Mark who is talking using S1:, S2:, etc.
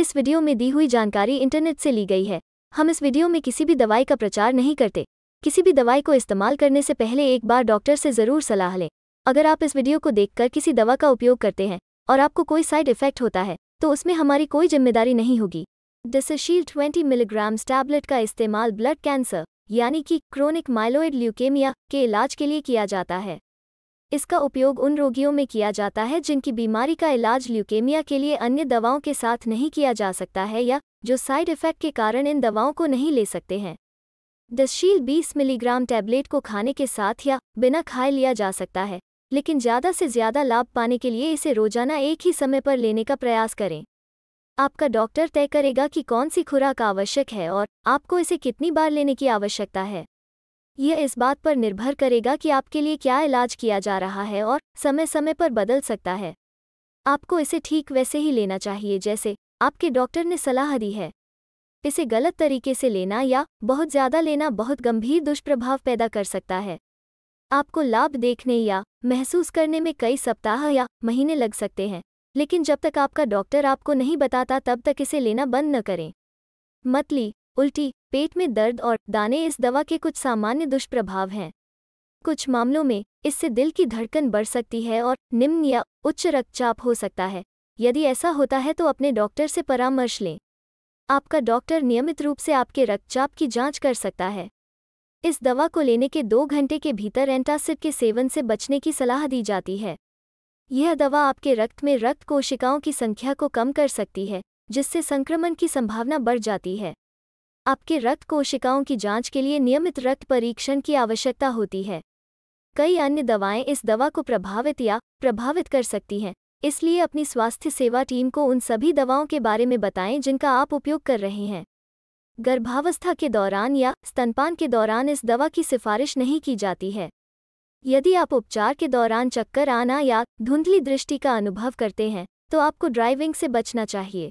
S1: इस वीडियो में दी हुई जानकारी इंटरनेट से ली गई है हम इस वीडियो में किसी भी दवाई का प्रचार नहीं करते किसी भी दवाई को इस्तेमाल करने से पहले एक बार डॉक्टर से ज़रूर सलाह लें अगर आप इस वीडियो को देखकर किसी दवा का उपयोग करते हैं और आपको कोई साइड इफेक्ट होता है तो उसमें हमारी कोई जिम्मेदारी नहीं होगी डिसशील 20 मिलीग्राम्स टैबलेट का इस्तेमाल ब्लड कैंसर यानी कि क्रोनिक माइलोइड ल्यूकेमिया के इलाज के लिए किया जाता है इसका उपयोग उन रोगियों में किया जाता है जिनकी बीमारी का इलाज ल्यूकेमिया के लिए अन्य दवाओं के साथ नहीं किया जा सकता है या जो साइड इफ़ेक्ट के कारण इन दवाओं को नहीं ले सकते हैं दशील 20 मिलीग्राम टैबलेट को खाने के साथ या बिना खाए लिया जा सकता है लेकिन ज़्यादा से ज़्यादा लाभ पाने के लिए इसे रोजाना एक ही समय पर लेने का प्रयास करें आपका डॉक्टर तय करेगा कि कौन सी खुराक आवश्यक है और आपको इसे कितनी बार लेने की आवश्यकता है यह इस बात पर निर्भर करेगा कि आपके लिए क्या इलाज किया जा रहा है और समय समय पर बदल सकता है आपको इसे ठीक वैसे ही लेना चाहिए जैसे आपके डॉक्टर ने सलाह दी है इसे गलत तरीके से लेना या बहुत ज़्यादा लेना बहुत गंभीर दुष्प्रभाव पैदा कर सकता है आपको लाभ देखने या महसूस करने में कई सप्ताह या महीने लग सकते हैं लेकिन जब तक आपका डॉक्टर आपको नहीं बताता तब तक इसे लेना बंद न करें मतली उल्टी पेट में दर्द और दाने इस दवा के कुछ सामान्य दुष्प्रभाव हैं कुछ मामलों में इससे दिल की धड़कन बढ़ सकती है और निम्न या उच्च रक्तचाप हो सकता है यदि ऐसा होता है तो अपने डॉक्टर से परामर्श लें आपका डॉक्टर नियमित रूप से आपके रक्तचाप की जांच कर सकता है इस दवा को लेने के दो घंटे के भीतर एंटासिड के सेवन से बचने की सलाह दी जाती है यह दवा आपके रक्त में रक्त कोशिकाओं की संख्या को कम कर सकती है जिससे संक्रमण की संभावना बढ़ जाती है आपके रक्त कोशिकाओं की जांच के लिए नियमित रक्त परीक्षण की आवश्यकता होती है कई अन्य दवाएं इस दवा को प्रभावित या प्रभावित कर सकती हैं इसलिए अपनी स्वास्थ्य सेवा टीम को उन सभी दवाओं के बारे में बताएं जिनका आप उपयोग कर रहे हैं गर्भावस्था के दौरान या स्तनपान के दौरान इस दवा की सिफारिश नहीं की जाती है यदि आप उपचार के दौरान चक्कर आना या धुंधली दृष्टि का अनुभव करते हैं तो आपको ड्राइविंग से बचना चाहिए